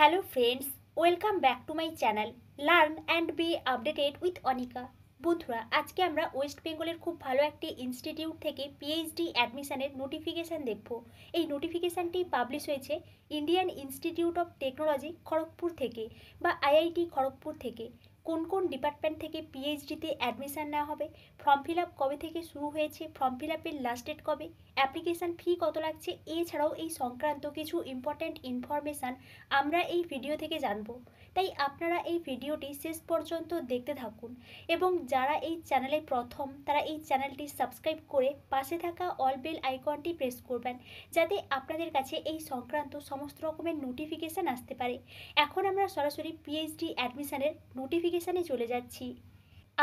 Hello friends welcome back to my channel learn and be updated with Anika বন্ধুরা আজকে আমরা West বেঙ্গলের খুব ভালো একটি ইনস্টিটিউট থেকে পিএইচডি অ্যাডমিশানের নোটিফিকেশান দেখব এই নোটিফিকেশানটি পাবলিশ হয়েছে Indian institute of technology Kharagpur থেকে বা আইআইটি খড়গপুর থেকে কোন কোন ডিপার্টমেন্ট থেকে পিএইচডিতে অ্যাডমিশান নেওয়া হবে ফর্ম ফিল আপ কবে থেকে শুরু হয়েছে ফর্ম ফিল আপের লাস্ট ডেট কবে অ্যাপ্লিকেশান ফি কত লাগছে এছাড়াও এই সংক্রান্ত কিছু ইম্পর্ট্যান্ট ইনফরমেশান আমরা এই ভিডিও থেকে জানব তাই আপনারা এই ভিডিওটি শেষ পর্যন্ত দেখতে থাকুন এবং যারা এই চ্যানেলে প্রথম তারা এই চ্যানেলটি সাবস্ক্রাইব করে পাশে থাকা অল বেল আইকনটি প্রেস করবেন যাতে আপনাদের কাছে এই সংক্রান্ত সমস্ত রকমের নোটিফিকেশান আসতে পারে এখন আমরা সরাসরি পিএইচডি অ্যাডমিশানের নোটিফিকেশান অ্যাপ্লিকেশানে চলে যাচ্ছি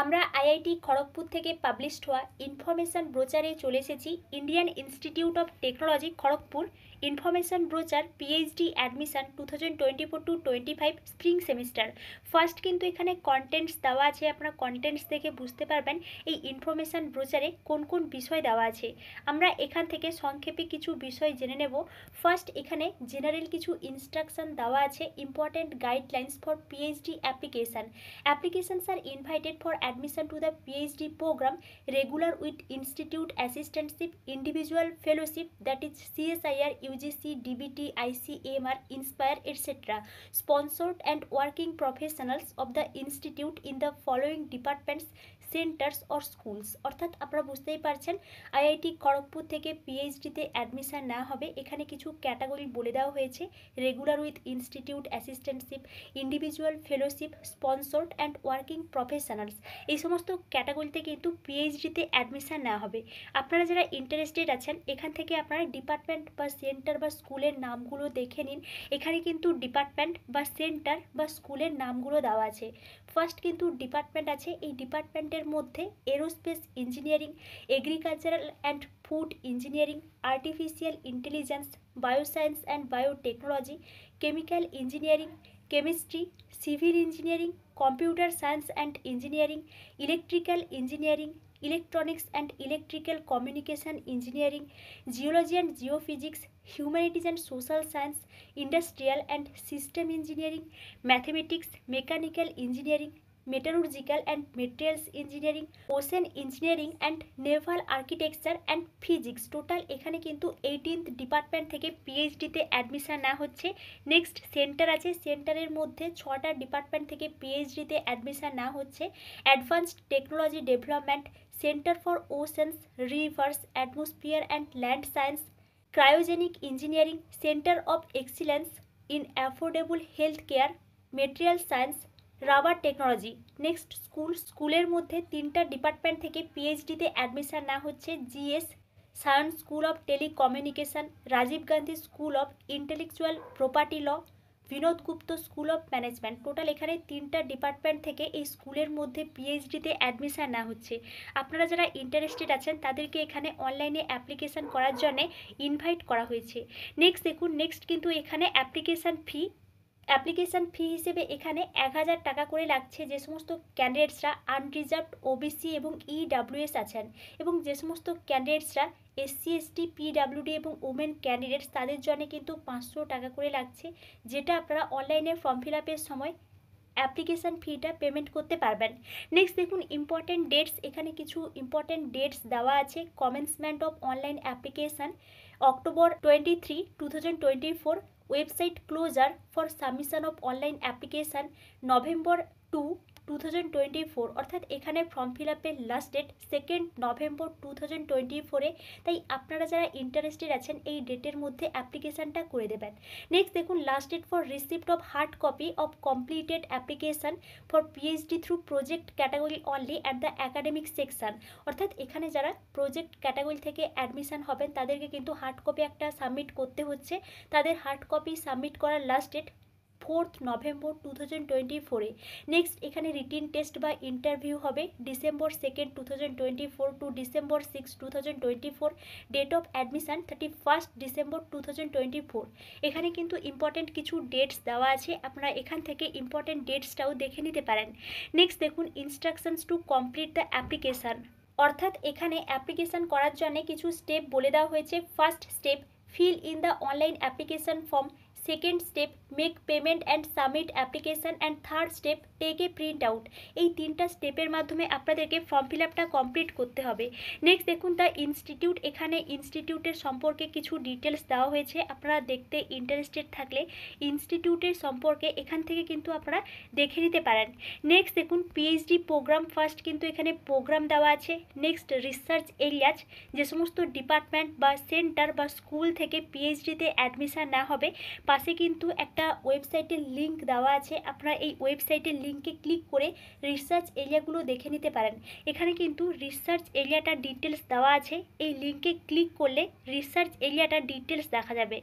আমরা আইআইটি খড়গপুর থেকে পাবলিশড হওয়া ইনফরমেশান ব্রোচারে চলে এসেছি Indian institute of technology Kharagpur information brochure PhD admission two thousand twenty four to twenty five spring semester first কিন্তু এখানে কন্টেন্টস দেওয়া আছে আপনারা কন্টেন্টস দেখে বুঝতে পারবেন এই ইনফরমেশান ব্রোচারে কোন কোন বিষয় দেওয়া আছে আমরা এখান থেকে সংক্ষেপে কিছু বিষয় জেনে নেব ফার্স্ট এখানে জেনারেল কিছু ইনস্ট্রাকশান দেওয়া আছে important guidelines for PhD application applications are invited for admission to the PhD programme regular with institute assistantship individual fellowship that is CSIR U UGC, DBT, ICAMR, Inspire, etc. Sponsored and working professionals of the institute in the following departments centres or schools অর্থাৎ আপনারা বুঝতেই পারছেন IIT Kharagpur থেকে পিএইচডিতে admission না হবে এখানে কিছু ক্যাটাগরি বলে দেওয়া হয়েছে regular with institute assistantship individual fellowship sponsored and working professionals এই সমস্ত ক্যাটাগরিতে কিন্তু পিএইচডিতে অ্যাডমিশান না হবে আপনারা যারা ইন্টারেস্টেড আছেন এখান থেকে আপনারা ডিপার্টমেন্ট বা সেন্টার বা স্কুলের নামগুলো দেখে নিন এখানে কিন্তু ডিপার্টমেন্ট বা সেন্টার বা স্কুলের নামগুলো দেওয়া আছে ফার্স্ট কিন্তু ডিপার্টমেন্ট আছে এই ডিপার্টমেন্টের এর মধ্যে aerospace engineering agricultural and food engineering artificial intelligence bioscience and biotechnology chemical engineering chemistry civil engineering computer science and engineering electrical engineering electronics and electrical communication engineering geology and geophysics humanities and social science industrial and system engineering mathematics mechanical engineering metallurgical and materials engineering ocean engineering and naval architecture and physics total এখানে কিন্তু eighteenth department থেকে পিএইচডিতে admission না হচ্ছে next centre আছে সেন্টারের মধ্যে ছটা ডিপার্টমেন্ট থেকে পিএইচডিতে অ্যাডমিশান না হচ্ছে advanced technology development centre for oceans rivers atmosphere and land science cryogenic engineering centre of excellence in affordable health care material science rubber technology next school স্কুলের মধ্যে তিনটা ডিপার্টমেন্ট থেকে পিএইচডিতে অ্যাডমিশান না হচ্ছে G S Sanyal school of telecommunication Rajiv Gandhi school of intellectual property law Vinod Gupta school of management total এখানে তিনটা department থেকে এই স্কুলের মধ্যে পিএইচডিতে অ্যাডমিশান না হচ্ছে আপনারা যারা ইন্টারেস্টেড আছেন তাদেরকে এখানে অনলাইনে অ্যাপ্লিকেশান করার জন্য ইনভাইট করা হয়েছে নেক্সট দেখুন নেক্সট কিন্তু এখানে অ্যাপ্লিকেশান ফি অ্যাপ্লিকেশান ফি হিসেবে এখানে এক হাজার টাকা করে লাগছে যে সমস্ত ক্যান্ডিডেটসরা আনরিজার্ভড ওবিসি এবং ইডাব্লিউএস e আছেন এবং যে সমস্ত ক্যান্ডিডেটসরা এসসি এসটি পিডাব্লিউডি এবং ওমেন ক্যান্ডিডেটস তাদের জন্য কিন্তু পাঁচশো টাকা করে লাগছে যেটা আপনারা অনলাইনে ফর্ম ফিল আপের সময় অ্যাপ্লিকেশান ফিটা পেমেন্ট করতে পারবেন নেক্সট দেখুন ইম্পর্টেন্ট ডেটস এখানে কিছু ইম্পর্টেন্ট ডেটস দেওয়া আছে commencement of online application October twenty three two thousand twenty four website closure for submission of online application November 2 two thousand twenty four অর্থাৎ এখানে ফর্ম ফিল আপের last date second November two thousand twenty ফোরে তাই আপনারা যারা interested আছেন এই ডেটের মধ্যে অ্যাপ্লিকেশানটা করে দেবেন নেক্সট দেখুন last date for receipt of hard copy of completed application for PhD through project category only at the academic section অর্থাৎ এখানে যারা প্রজেক্ট ক্যাটাগরি থেকে অ্যাডমিশান হবেন তাদেরকে কিন্তু হার্ড কপি একটা সাবমিট করতে হচ্ছে তাদের হার্ড কপি সাবমিট করার last date fourth November two thousand twenty ফোরে নেক্সট এখানে রিটিন টেস্ট বা ইন্টারভিউ হবে December second two thousand twenty four to December six two thousand twenty four date of admission thirty first December two thousand twenty four এখানে কিন্তু important কিছু dates দেওয়া আছে আপনারা এখান থেকে ইম্পর্টেন্ট ডেটসটাও দেখে নিতে পারেন নেক্সট দেখুন instructions to complete the application অর্থাৎ এখানে অ্যাপ্লিকেশান করার জন্য কিছু স্টেপ বলে দেওয়া হয়েছে first step fill in the online application form second step make payment and submit application and third step take print out এই তিনটা স্টেপের মাধ্যমে আপনাদেরকে ফর্ম ফিল আপটা কমপ্লিট করতে হবে নেক্সট দেখুন দ্য ইনস্টিটিউট এখানে ইনস্টিটিউটের সম্পর্কে কিছু ডিটেলস দেওয়া হয়েছে আপনারা দেখতে ইন্টারেস্টেড থাকলে ইনস্টিটিউটের সম্পর্কে এখান থেকে কিন্তু আপনারা দেখে নিতে পারেন নেক্সট দেখুন পিএইচডি প্রোগ্রাম ফার্স্ট কিন্তু এখানে প্রোগ্রাম দেওয়া আছে নেক্সট রিসার্চ এরিয়াজ যে সমস্ত ডিপার্টমেন্ট বা সেন্টার বা স্কুল থেকে পিএইচডিতে অ্যাডমিশান না হবে পাশে কিন্তু একটা ওয়েবসাইটের লিঙ্ক দেওয়া আছে আপনারা এই ওয়েবসাইটের লিঙ্ক লিঙ্কে ক্লিক করে রিসার্চ এরিয়াগুলো দেখে নিতে পারেন এখানে কিন্তু রিসার্চ এরিয়াটার ডিটেলস দেওয়া আছে এই লিঙ্কে ক্লিক করলে রিসার্চ এরিয়াটার ডিটেলস দেখা যাবে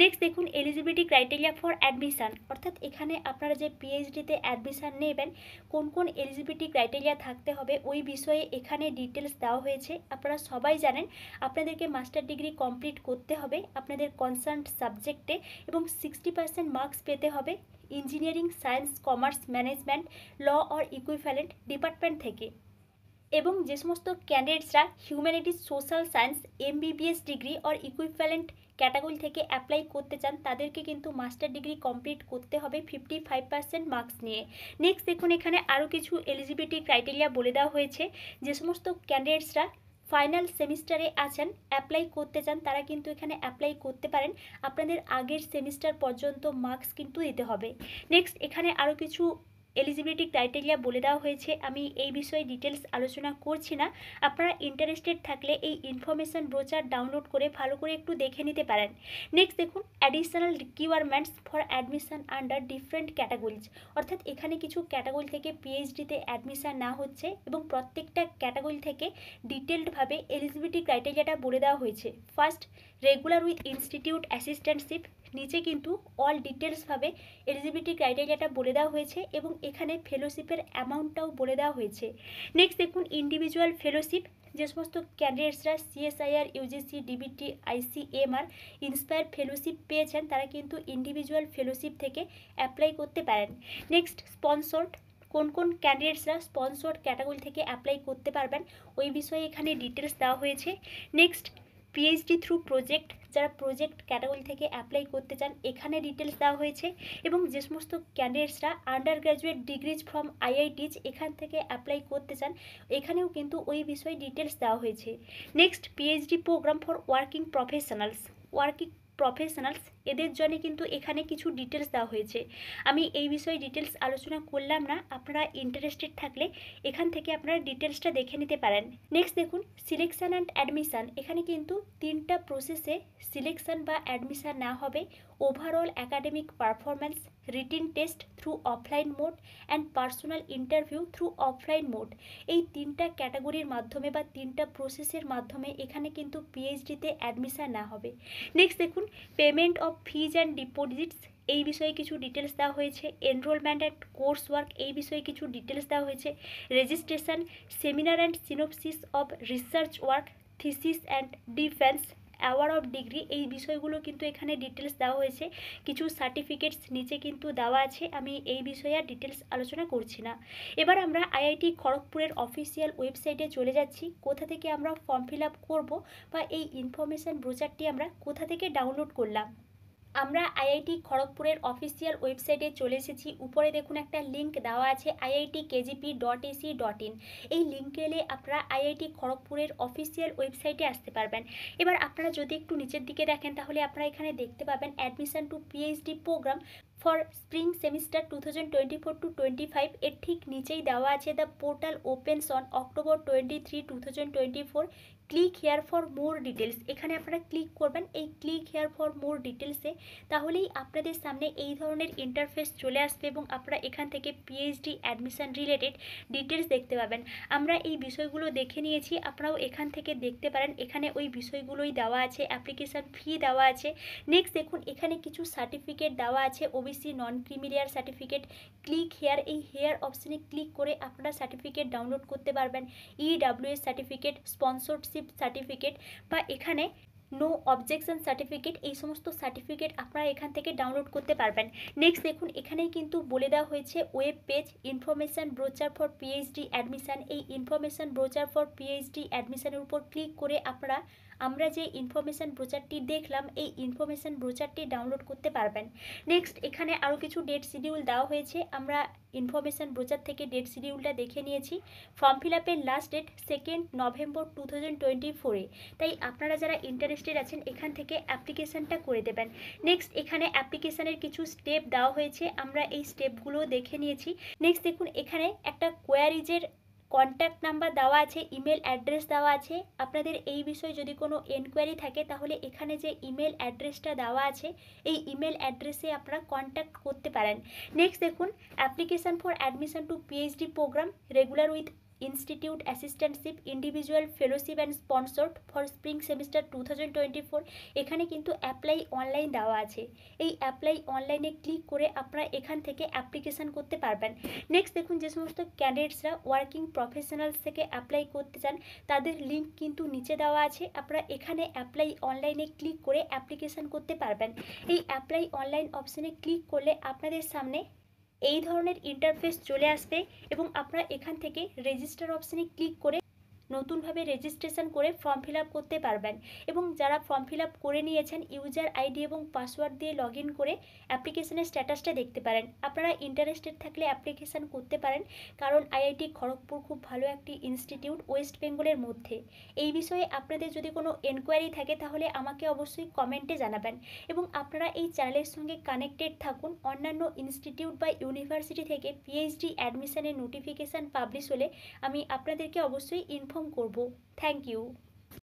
নেক্সট দেখুন এলিজিবিলিটি ক্রাইটেরিয়া ফর অ্যাডমিশান অর্থাৎ এখানে আপনারা যে পিএইচডিতে অ্যাডমিশান নেবেন কোন কোন এলিজিবিলিটি ক্রাইটেরিয়া থাকতে হবে ওই বিষয়ে এখানে ডিটেলস দেওয়া হয়েছে আপনারা সবাই জানেন আপনাদেরকে মাস্টার ডিগ্রি কমপ্লিট করতে হবে আপনাদের কনসার্ন সাবজেক্টে এবং সিক্সটি পার্সেন্ট মার্কস পেতে হবে engineering science commerce management law or equivalent department থেকে এবং যে সমস্ত ক্যান্ডিডেটসরা humanities social science MBBS degree or equivalent category থেকে অ্যাপ্লাই করতে চান তাদেরকে কিন্তু মাস্টার ডিগ্রি কমপ্লিট করতে হবে ফিফটি ফাইভ পার্সেন্ট মার্কস নিয়ে নেক্সট দেখুন এখানে আরও কিছু এলিজিবিলিটি ক্রাইটেরিয়া বলে দেওয়া হয়েছে যে সমস্ত ক্যান্ডিডেটসরা ফাইনাল সেমিস্টারে আছেন অ্যাপ্লাই করতে চান তারা কিন্তু এখানে অ্যাপ্লাই করতে পারেন আপনাদের আগের সেমিস্টার পর্যন্ত মার্কস কিন্তু দিতে হবে নেক্সট এখানে আরও কিছু এলিজিবিলিটি ক্রাইটেরিয়া বলে দেওয়া হয়েছে আমি এই বিষয়ে ডিটেলস আলোচনা করছি না আপনারা ইন্টারেস্টেড থাকলে এই ইনফরমেশান ব্রোচার ডাউনলোড করে ভালো করে একটু দেখে নিতে পারেন নেক্সট দেখুন additional requirements for admission under different categories অর্থাৎ এখানে কিছু ক্যাটাগরি থেকে পিএইচডিতে অ্যাডমিশান না হচ্ছে এবং প্রত্যেকটা ক্যাটাগরি থেকে ডিটেলডভাবে এলিজিবিলিটি ক্রাইটেরিয়াটা বলে দেওয়া হয়েছে first regular with institute assistantship নিচে কিন্তু অল ডিটেলসভাবে এলিজিবিলিটি ক্রাইটেরিয়াটা বলে দেওয়া হয়েছে এবং এখানে ফেলোশিপের অ্যামাউন্টটাও বলে দেওয়া হয়েছে নেক্সট দেখুন ইন্ডিভিজুয়াল ফেলোশিপ যে সমস্ত ক্যান্ডিডেটসরা CSIR UGC DBT ICMR inspire fellowship পেয়েছেন তারা কিন্তু ইন্ডিভিজুয়াল ফেলোশিপ থেকে অ্যাপ্লাই করতে পারেন নেক্সট স্পন্সর্ড কোন কোন ক্যান্ডিডেটসরা স্পন্সর্ড ক্যাটাগরি থেকে অ্যাপ্লাই করতে পারবেন ওই বিষয়ে এখানে ডিটেলস দেওয়া হয়েছে নেক্সট পিএইচডি থ্রু প্রজেক্ট যারা প্রজেক্ট ক্যাটাগরি থেকে অ্যাপ্লাই করতে চান এখানে ডিটেলস দেওয়া হয়েছে এবং যে সমস্ত ক্যান্ডিডেটসরা undergraduate degrees from IITs এখান থেকে অ্যাপ্লাই করতে চান এখানেও কিন্তু ওই বিষয়ে ডিটেলস দেওয়া হয়েছে next PhD programme for working professionals working professionals এদের জন্য কিন্তু এখানে কিছু ডিটেলস দেওয়া হয়েছে আমি এই বিষয়ে ডিটেলস আলোচনা করলাম না আপনারা ইন্টারেস্টেড থাকলে এখান থেকে আপনারা ডিটেলসটা দেখে নিতে পারেন নেক্সট দেখুন সিলেকশান অ্যান্ড অ্যাডমিশান এখানে কিন্তু তিনটা প্রসেসে সিলেকশান বা অ্যাডমিশান না হবে overall academic performance, written test through offline mode and personal interview through offline mode এই তিনটা ক্যাটাগরির মাধ্যমে বা তিনটা প্রসেসের মাধ্যমে এখানে কিন্তু পিএইচডিতে অ্যাডমিশান না হবে নেক্সট দেখুন payment of fees and deposits এই বিষয়ে কিছু ডিটেলস দেওয়া হয়েছে এনরোলমেন্ট অ্যান্ড কোর্স ওয়ার্ক এই বিষয়ে কিছু ডিটেলস দেওয়া হয়েছে registration seminar and synopsis of research work thesis and defence award of degree এই বিষয়গুলো কিন্তু এখানে ডিটেলস দেওয়া হয়েছে কিছু সার্টিফিকেটস নিচে কিন্তু দেওয়া আছে আমি এই বিষয়ে আর ডিটেলস আলোচনা করছি না এবার আমরা আইআইটি খড়গপুরের অফিসিয়াল ওয়েবসাইটে চলে যাচ্ছি কোথা থেকে আমরা ফর্ম ফিল আপ করবো বা এই ইনফরমেশান ব্রোচারটি আমরা কোথা থেকে ডাউনলোড করলাম আমরা আইআইটি খড়গপুরের অফিসিয়াল ওয়েবসাইটে চলে এসেছি উপরে দেখুন একটা লিঙ্ক দেওয়া আছে IIT KGP dot AC dot in এই লিঙ্কে এলে আপনারা আইআইটি খড়গপুরের অফিসিয়াল ওয়েবসাইটে আসতে পারবেন এবার আপনারা যদি একটু নিচের দিকে দেখেন তাহলে আপনারা এখানে দেখতে পাবেন admission to PhD programme for spring semester two thousand twenty four to twenty five এর ঠিক নিচেই দেওয়া আছে the portal opens on October twenty three two thousand twenty four click here for more details এখানে আপনারা ক্লিক করবেন এই click here for মোর ডিটেলসে তাহলেই আপনাদের সামনে এই ধরনের ইন্টারফেস চলে আসবে এবং আপনারা এখান থেকে পিএইচডি অ্যাডমিশান রিলেটেড ডিটেলস দেখতে পাবেন আমরা এই বিষয়গুলো দেখে নিয়েছি আপনারাও এখান থেকে দেখতে পারেন এখানে ওই বিষয়গুলোই দেওয়া আছে অ্যাপ্লিকেশান ফি দেওয়া আছে নেক্সট দেখুন এখানে কিছু সার্টিফিকেট দেওয়া আছে OB OBC non creamy layer certificate click here এই হেয়ার অপশানে ক্লিক করে আপনারা সার্টিফিকেট ডাউনলোড করতে পারবেন ইডাব্লিউএস সার্টিফিকেট স্পন্সরশিপ সার্টিফিকেট বা এখানে নো অবজেকশন সার্টিফিকেট এই সমস্ত সার্টিফিকেট আপনারা এখান থেকে ডাউনলোড করতে পারবেন নেক্সট দেখুন এখানেই কিন্তু বলে দেওয়া হয়েছে web page information brochure for PhD admission এই ইনফরমেশান ব্রোচার ফর পিএইচডি অ্যাডমিশানের উপর ক্লিক করে আপনারা আমরা যে ইনফরমেশান ব্রোচারটি দেখলাম এই ইনফরমেশান ব্রোচারটি ডাউনলোড করতে পারবেন নেক্সট এখানে আরও কিছু ডেট শিডিউল দেওয়া হয়েছে আমরা ইনফরমেশান ব্রোচার থেকে ডেট শিডিউলটা দেখে নিয়েছি ফর্ম ফিল আপের last date second November two thousand twenty ফোরে তাই আপনারা যারা ইন্টারেস্টেড আছেন এখান থেকে অ্যাপ্লিকেশানটা করে দেবেন নেক্সট এখানে অ্যাপ্লিকেশানের কিছু স্টেপ দেওয়া হয়েছে আমরা এই স্টেপগুলো দেখে নিয়েছি নেক্সট দেখুন এখানে একটা কোয়ারিজের কন্ট্যাক্ট নাম্বার দেওয়া আছে ইমেল অ্যাড্রেস দেওয়া আছে আপনাদের এই বিষয়ে যদি কোনো এনকোয়ারি থাকে তাহলে এখানে যে ইমেল অ্যাড্রেসটা দেওয়া আছে এই ইমেল অ্যাড্রেসে আপনারা কন্ট্যাক্ট করতে পারেন নেক্সট দেখুন application for admission to PhD programme regular with institute assistantship individual fellowship and sponsored for spring semester two thousand twenty four এখানে কিন্তু অ্যাপ্লাই অনলাইন দেওয়া আছে এই অ্যাপ্লাই অনলাইনে ক্লিক করে আপনারা এখান থেকে অ্যাপ্লিকেশান করতে পারবেন নেক্সট দেখুন যে সমস্ত ক্যান্ডিডেটসরা ওয়ার্কিং প্রফেশনালস থেকে অ্যাপ্লাই করতে চান তাদের লিঙ্ক কিন্তু নিচে দেওয়া আছে আপনারা এখানে অ্যাপ্লাই অনলাইনে ক্লিক করে অ্যাপ্লিকেশান করতে পারবেন এই অ্যাপ্লাই অনলাইন অপশানে ক্লিক করলে আপনাদের সামনে এই ধরনের ইন্টারফেস চলে আসবে এবং আপনারা এখান থেকে রেজিস্টার অপশানে ক্লিক করে নতুনভাবে রেজিস্ট্রেশন করে ফর্ম ফিল করতে পারবেন এবং যারা ফর্ম ফিল করে নিয়েছেন ইউজার আইডি এবং পাসওয়ার্ড দিয়ে লগ করে অ্যাপ্লিকেশনের স্ট্যাটাসটা দেখতে পারেন আপনারা ইন্টারেস্টেড থাকলে অ্যাপ্লিকেশান করতে পারেন কারণ আইআইটি খড়গপুর খুব ভালো একটি ইনস্টিটিউট ওয়েস্ট বেঙ্গলের মধ্যে এই বিষয়ে আপনাদের যদি কোনো এনকোয়ারি থাকে তাহলে আমাকে অবশ্যই কমেন্টে জানাবেন এবং আপনারা এই চ্যানেলের সঙ্গে কানেক্টেড থাকুন অন্যান্য ইনস্টিটিউট বা ইউনিভার্সিটি থেকে পিএইচডি অ্যাডমিশনের নোটিফিকেশান পাবলিশ হলে আমি আপনাদেরকে অবশ্যই ইনফর্ম কনফার্ম করব থ্যাংক ইউ